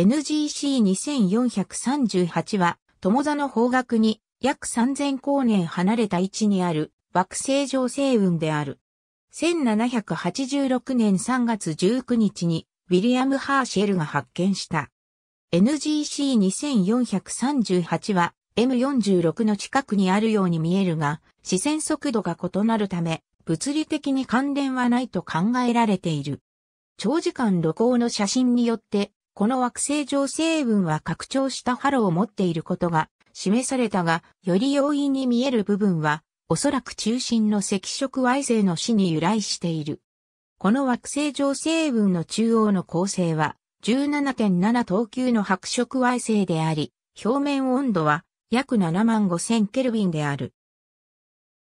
NGC2438 は、友座の方角に約3000光年離れた位置にある惑星上星雲である。1786年3月19日にウィリアム・ハーシェルが発見した。NGC2438 は M46 の近くにあるように見えるが、視線速度が異なるため、物理的に関連はないと考えられている。長時間露光の写真によってこの惑星上成分は拡張したハロを持っていることが示されたが、より容易に見える部分は、おそらく中心の赤色矮星の死に由来している。この惑星上成分の中央の構成は、17.7等級の白色矮星であり、表面温度は約7万5000ケルビンである。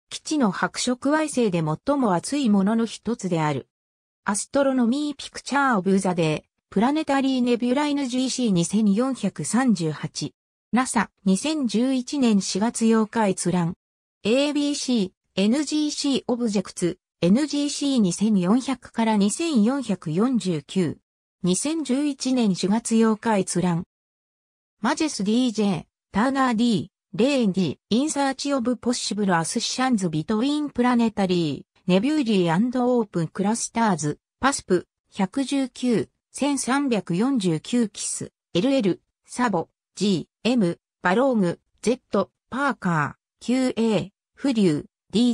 基地の白色矮星で最も熱いものの一つである。アストロノミー・ピクチャー・オブ・ザ・デー、プラネタリーネビュライヌ GC2438。NASA、2011年4月8日閲覧。ABC、NGC オブジェクツ、NGC2400 から2449。2011年4月8日閲覧。マジェス DJ、ターナー D、レーン D、インサーチオブポッシブルアスシャンズビトウィンプラネタリー、ネビューリーオープンクラスターズ、パスプ、119、1349キス、LL、サボ、G、M、バローグ、Z、パーカー、QA、フリュー、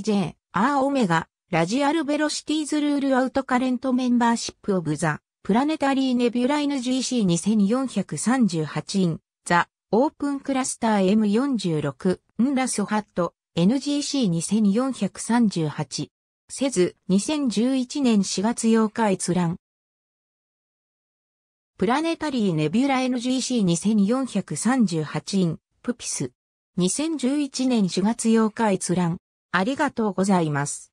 DJ、アーオメガ、ラジアルベロシティーズルールアウトカレントメンバーシップオブザ、プラネタリーネビュライヌ GC2438 イン、ザ、オープンクラスター M46、ンラスハット、NGC2438。せず、2011年4月8日閲覧。プラネタリーネビュラ NGC2438 イン、プピス。2011年4月8日閲覧。ありがとうございます。